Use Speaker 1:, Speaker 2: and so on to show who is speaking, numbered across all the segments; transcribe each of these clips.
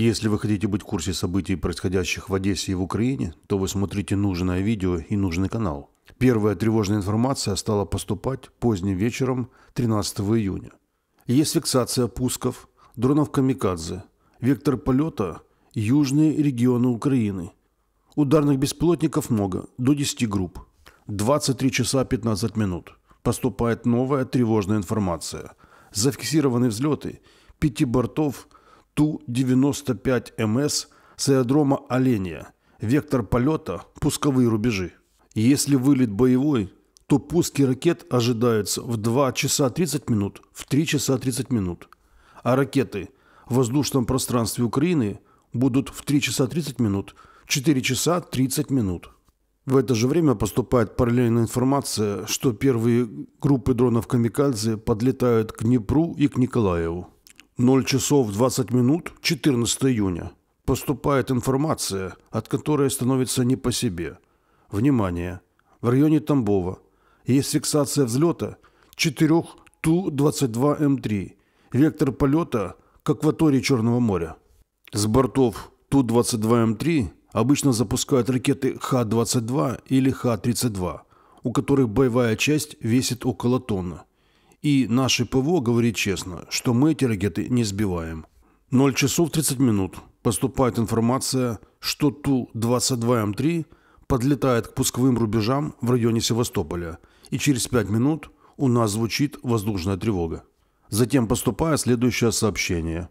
Speaker 1: Если вы хотите быть в курсе событий, происходящих в Одессе и в Украине, то вы смотрите нужное видео и нужный канал. Первая тревожная информация стала поступать поздним вечером 13 июня. Есть фиксация пусков, дронов «Камикадзе», вектор полета – южные регионы Украины. Ударных беспилотников много, до 10 групп. 23 часа 15 минут. Поступает новая тревожная информация. Зафиксированы взлеты пяти бортов – Ту-95МС с аэродрома Оленя. Вектор полета – пусковые рубежи. Если вылет боевой, то пуски ракет ожидаются в 2 часа 30 минут, в 3 часа 30 минут. А ракеты в воздушном пространстве Украины будут в 3 часа 30 минут, 4 часа 30 минут. В это же время поступает параллельная информация, что первые группы дронов «Камикадзе» подлетают к Днепру и к Николаеву. 0 часов 20 минут 14 июня. Поступает информация, от которой становится не по себе. Внимание! В районе Тамбова есть фиксация взлета 4 Ту-22М3. Вектор полета к акватории Черного моря. С бортов Ту-22М3 обычно запускают ракеты Х-22 или Х-32, у которых боевая часть весит около тонны. И наше ПВО говорит честно, что мы эти ракеты не сбиваем. 0 часов 30 минут. Поступает информация, что Ту-22М3 подлетает к пусковым рубежам в районе Севастополя. И через 5 минут у нас звучит воздушная тревога. Затем поступает следующее сообщение.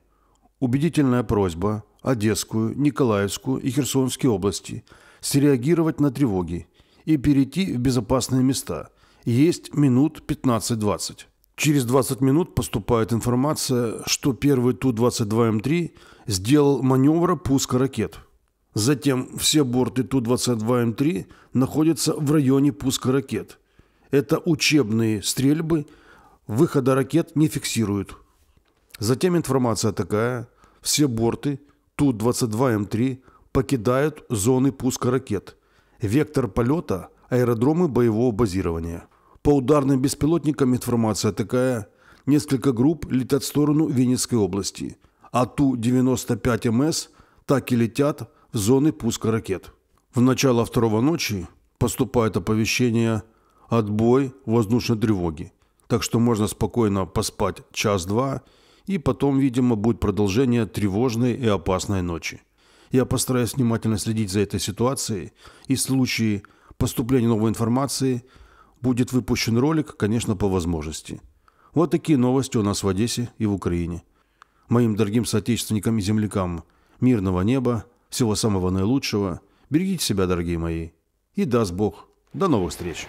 Speaker 1: Убедительная просьба Одесскую, Николаевскую и Херсонские области среагировать на тревоги и перейти в безопасные места. Есть минут 15-20. Через 20 минут поступает информация, что первый Ту-22М3 эм сделал маневра пуска ракет. Затем все борты Ту-22М3 эм находятся в районе пуска ракет. Это учебные стрельбы, выхода ракет не фиксируют. Затем информация такая, все борты Ту-22М3 эм покидают зоны пуска ракет. Вектор полета – аэродромы боевого базирования – по ударным беспилотникам информация такая. Несколько групп летят в сторону Венецкой области. А Ту-95МС так и летят в зоны пуска ракет. В начало второго ночи поступает оповещение «Отбой воздушной тревоги». Так что можно спокойно поспать час-два, и потом, видимо, будет продолжение тревожной и опасной ночи. Я постараюсь внимательно следить за этой ситуацией и в случае поступления новой информации – Будет выпущен ролик, конечно, по возможности. Вот такие новости у нас в Одессе и в Украине. Моим дорогим соотечественникам и землякам, мирного неба, всего самого наилучшего. Берегите себя, дорогие мои. И даст Бог. До новых встреч.